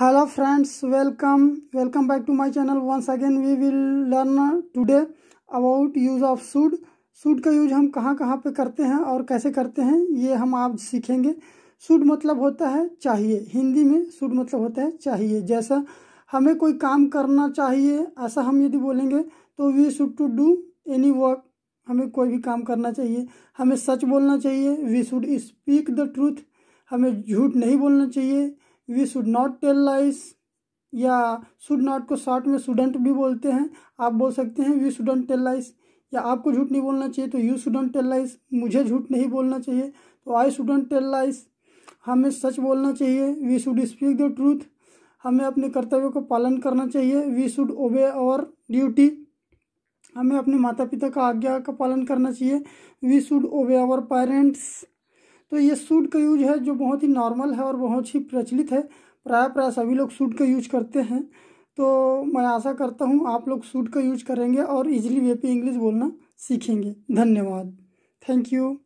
hello friends welcome welcome back to my channel once again we will learn today about use of should should का use हम कहाँ कहाँ पे करते हैं और कैसे करते हैं ये हम आप सीखेंगे should मतलब होता है चाहिए हिंदी में should मतलब होता है चाहिए जैसा हमें कोई काम करना चाहिए ऐसा हम यदि बोलेंगे तो we should to do any work हमें कोई भी काम करना चाहिए हमें सच बोलना चाहिए we should speak the truth हमें झूठ नहीं बोलना चाहिए we should not tell lies या शुड नॉट को शॉर्ट में स्टूडेंट भी बोलते हैं आप बोल सकते हैं वी स्टूडेंट टेल लाइस या आपको झूठ नहीं बोलना चाहिए तो यू स्टूडेंट टेल लाइस मुझे झूठ नहीं बोलना चाहिए तो आई स्टूडेंट टेल लाइस हमें सच बोलना चाहिए we should speak the truth हमें अपने कर्तव्य को पालन करना चाहिए we should obey our duty हमें अपने माता पिता का आज्ञा का पालन करना चाहिए we should obey our parents तो ये सूट का यूज है जो बहुत ही नॉर्मल है और बहुत ही प्रचलित है प्राय प्राय सभी लोग सूट का यूज करते हैं तो मैं आशा करता हूँ आप लोग सूट का यूज करेंगे और इजीली वे पे इंग्लिश बोलना सीखेंगे धन्यवाद थैंक यू